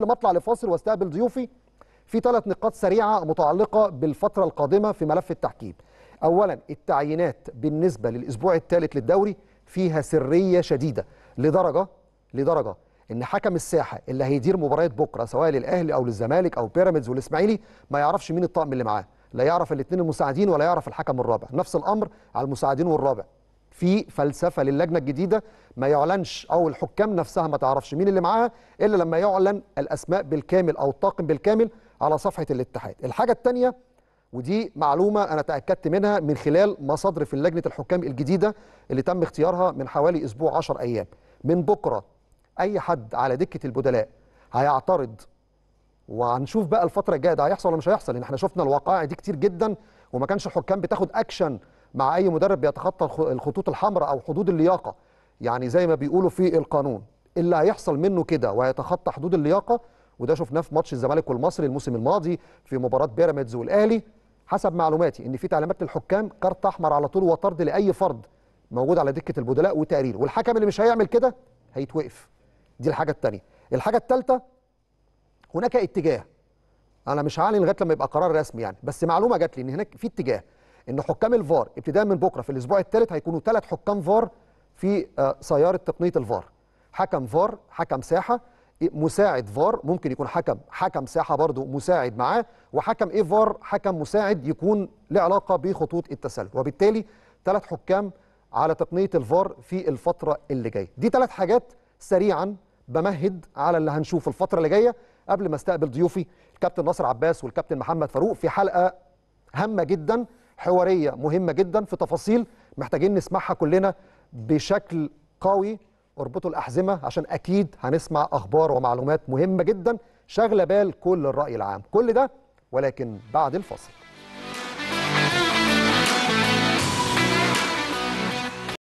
قبل ما اطلع لفاصل واستقبل ضيوفي في ثلاث نقاط سريعه متعلقه بالفتره القادمه في ملف التحكيم. اولا التعيينات بالنسبه للاسبوع الثالث للدوري فيها سريه شديده لدرجه لدرجه ان حكم الساحه اللي هيدير مباريات بكره سواء للاهلي او للزمالك او بيراميدز والاسماعيلي ما يعرفش مين الطقم اللي معاه، لا يعرف الاثنين المساعدين ولا يعرف الحكم الرابع، نفس الامر على المساعدين والرابع. في فلسفه للجنه الجديده ما يعلنش او الحكام نفسها ما تعرفش مين اللي معاها الا لما يعلن الاسماء بالكامل او الطاقم بالكامل على صفحه الاتحاد الحاجه الثانيه ودي معلومه انا تاكدت منها من خلال مصادر في لجنه الحكام الجديده اللي تم اختيارها من حوالي اسبوع 10 ايام من بكره اي حد على دكه البدلاء هيعترض وهنشوف بقى الفتره الجايه ده هيحصل ولا مش هيحصل لان احنا شفنا الوقائع دي كتير جدا وما كانش الحكام بتاخد اكشن مع اي مدرب بيتخطى الخطوط الحمراء او حدود اللياقه يعني زي ما بيقولوا في القانون إيه اللي هيحصل منه كده وهيتخطى حدود اللياقه وده شفناه في ماتش الزمالك والمصري الموسم الماضي في مباراه بيراميدز والاهلي حسب معلوماتي ان في تعليمات للحكام كارت احمر على طول وطرد لاي فرد موجود على دكه البدلاء وتقرير والحكم اللي مش هيعمل كده هيتوقف دي الحاجه الثانيه الحاجه الثالثه هناك اتجاه انا مش هعلن لغايه لما يبقى قرار رسمي يعني بس معلومه جات لي ان هناك في اتجاه ان حكام الفار ابتداء من بكره في الاسبوع الثالث هيكونوا ثلاث حكام فار في آه، سياره تقنيه الفار حكم فار حكم ساحه إيه، مساعد فار ممكن يكون حكم حكم ساحه برضه مساعد معاه وحكم ايه فار حكم مساعد يكون له علاقه بخطوط التسلل وبالتالي ثلاث حكام على تقنيه الفار في الفتره اللي جايه دي ثلاث حاجات سريعا بمهد على اللي هنشوفه الفتره اللي جايه قبل ما استقبل ضيوفي الكابتن ناصر عباس والكابتن محمد فاروق في حلقه هامه جدا حواريه مهمه جدا في تفاصيل محتاجين نسمعها كلنا بشكل قوي اربطوا الاحزمه عشان اكيد هنسمع اخبار ومعلومات مهمه جدا شاغله بال كل الراي العام كل ده ولكن بعد الفاصل